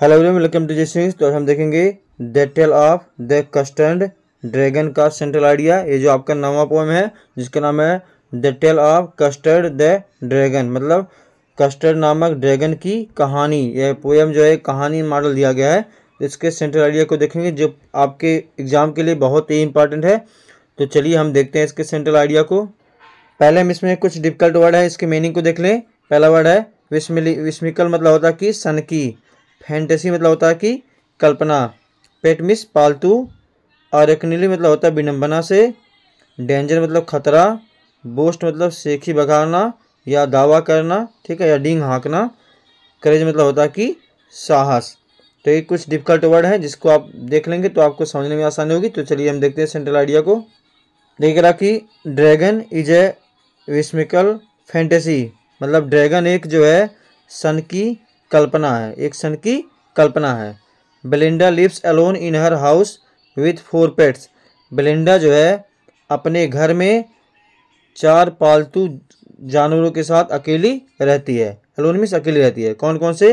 hello everyone welcome to G Singh तो हम देखेंगे the tale of the Custard dragon का सेंट्रल आइडिया ये जो आपका नवा पोएम है जिसका नाम है the tale of Custard the dragon मतलब कस्टर्ड नामक ड्रैगन की कहानी यह पोएम जो है कहानी मॉडल दिया गया है इसके सेंट्रल आइडिया को देखेंगे जो आपके एग्ज़ाम के लिए बहुत ही इंपॉर्टेंट है तो चलिए हम देखते हैं इसके सेंट्रल आइडिया को पहले हम इसमें कुछ डिफिकल्ट वर्ड है इसके मीनिंग को देख लें पहला वर्ड है विस्मिली विस्मिकल मतलब होता है कि सन की फैंटेसी मतलब होता है कि कल्पना पेटमिस पालतू और मतलब होता है विनम्बना से डेंजर मतलब खतरा बोस्ट मतलब सेखी बघाना या दावा करना ठीक है या डिंग हाँकना करेज मतलब होता है कि साहस तो ये कुछ डिफिकल्ट वर्ड है जिसको आप देख लेंगे तो आपको समझने में आसानी होगी तो चलिए हम देखते हैं सेंट्रल आइडिया को देख रहा कि dragon is a whimsical fantasy मतलब ड्रैगन एक जो है सन की कल्पना है एक सन की कल्पना है Belinda lives alone in her house with four pets Belinda जो है अपने घर में चार पालतू जानवरों के साथ अकेली रहती है अलोन मीन्स अकेली रहती है कौन कौन से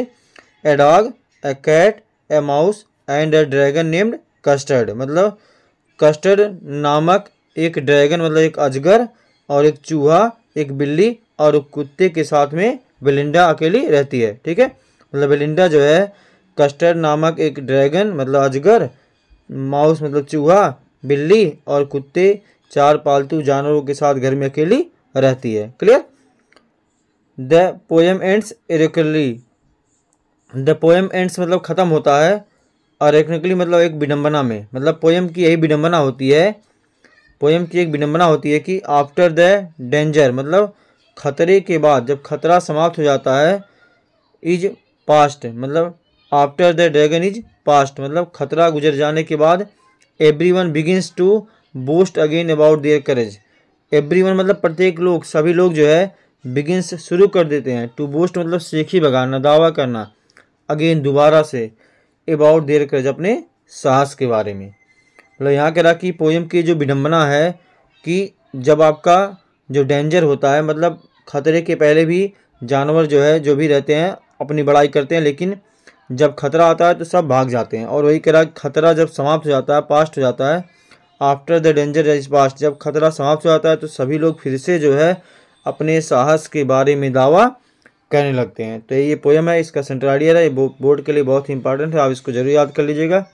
a dog a cat a mouse and a dragon named Custard मतलब कस्टर्ड नामक एक ड्रैगन मतलब एक अजगर और एक चूहा एक बिल्ली और एक कुत्ते के साथ में बेलिंडा अकेली रहती है ठीक है मतलब बेलिंडा जो है कस्टर्ड नामक एक ड्रैगन मतलब अजगर माउस मतलब चूहा बिल्ली और कुत्ते चार पालतू जानवरों के साथ घर में अकेली रहती है clear the poem ends erectly the poem ends मतलब ख़त्म होता है और मतलब एक विडम्बना में मतलब पोएम की यही विडम्बना होती है पोएम की एक विडम्बना होती है कि आफ्टर द डेंजर मतलब खतरे के बाद जब खतरा समाप्त हो जाता है इज पास्ट मतलब after the dragon is past मतलब खतरा गुजर जाने के बाद everyone begins to boast again about their courage everyone मतलब प्रत्येक लोग सभी लोग जो है बिगिनस शुरू कर देते हैं टू बूस्ट मतलब सीखी भगाना दावा करना अगेन दोबारा से अबाउट देयर करेज अपने साहस के बारे में मतलब यहाँ कह रहा कि पोएम की जो विडम्बना है कि जब आपका जो डेंजर होता है मतलब खतरे के पहले भी जानवर जो है जो भी रहते हैं अपनी बड़ाई करते हैं लेकिन जब खतरा आता है तो सब भाग जाते हैं और वही कह खतरा जब समाप्त हो जाता है पास्ट हो जाता है after the danger is past जब खतरा समाप्त हो जाता है तो सभी लोग फिर से जो है अपने साहस के बारे में दावा कहने लगते हैं तो ये पोएम है इसका सेंट्रल आइडिया है ये बोर्ड के लिए बहुत ही इंपॉर्टेंट है आप इसको जरूर याद कर लीजिएगा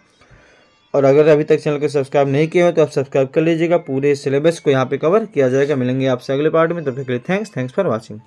और अगर अभी तक चैनल को सब्सक्राइब नहीं किया हो तो आप सब्सक्राइब कर लीजिएगा पूरे सिलेबस को यहाँ पे कवर किया जाएगा मिलेंगे आपसे अगले पार्ट में तब तक के लिए थैंक्स थैंक्स फॉर वॉचिंग